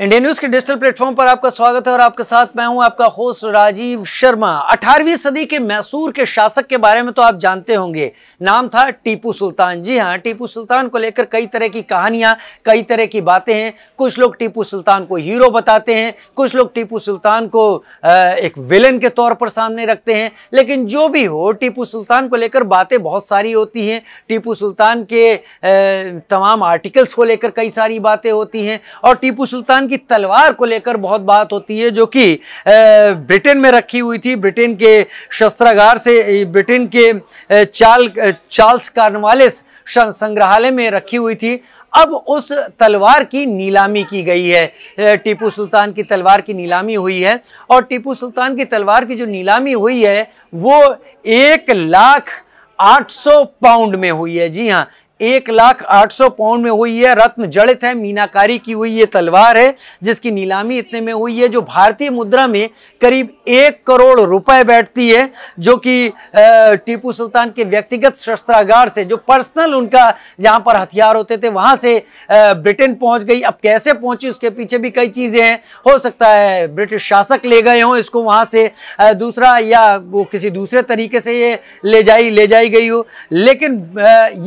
Indian news के digital platform पर आपका स्वागत है और आपके साथ मैं हूं आपका होस्ट राजीव शर्मा 18वीं सदी के मैसूर के शासक के बारे में तो आप जानते होंगे नाम था टीपू सुल्तान जी हां टीपू सुल्तान को लेकर कई तरह की कहानियां कई तरह की बातें हैं कुछ लोग टीपू सुल्तान को हीरो बताते हैं कुछ लोग टीपू सुल्तान को एक विलन के तौर पर सामने रखते हैं लेकिन जो भी हो टीपू सुल्तान को लेकर बातें बहुत सारी होती हैं टीपू सुल्तान के तमाम आर्टिकल्स को लेकर कई सारी बातें होती हैं और टीपू सुल्तान सुल्तान की तलवार को लेकर बहुत बात होती है जो कि ब्रिटेन में रखी हुई थी ब्रिटेन के शस्त्रागार से ब्रिटेन के चाल चार्ल्स कार्नवालिस संग्रहालय में रखी हुई थी अब उस तलवार की नीलामी की गई है टीपू सुल्तान की तलवार की नीलामी हुई है और टीपू सुल्तान की तलवार की जो नीलामी हुई है वो एक लाख 800 पाउंड में हुई है जी हाँ एक लाख आठ सौ पाउंड में हुई है रत्न जड़ित है मीनाकारी की हुई ये तलवार है जिसकी नीलामी इतने में हुई है जो भारतीय मुद्रा में करीब एक करोड़ रुपए बैठती है जो कि टीपू सुल्तान के व्यक्तिगत शस्त्रागार से जो पर्सनल उनका जहां पर हथियार होते थे वहां से ब्रिटेन पहुंच गई अब कैसे पहुंची उसके पीछे भी कई चीज़ें हैं हो सकता है ब्रिटिश शासक ले गए हों इसको वहाँ से दूसरा या वो किसी दूसरे तरीके से ये ले जाई ले जाई गई हो लेकिन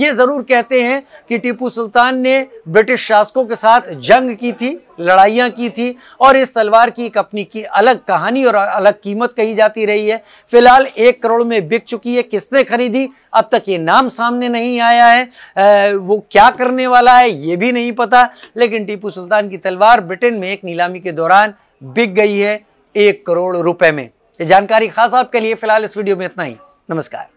ये ज़रूर कह कहते हैं कि टीपू सुल्तान ने ब्रिटिश शासकों के साथ जंग की थी लड़ाइयाँ की थी और इस तलवार की एक अपनी की अलग कहानी और अलग कीमत कही जाती रही है फिलहाल एक करोड़ में बिक चुकी है किसने खरीदी अब तक ये नाम सामने नहीं आया है आ, वो क्या करने वाला है ये भी नहीं पता लेकिन टीपू सुल्तान की तलवार ब्रिटेन में एक नीलामी के दौरान बिक गई है एक करोड़ रुपए में ये जानकारी खास आपके लिए फिलहाल इस वीडियो में इतना ही नमस्कार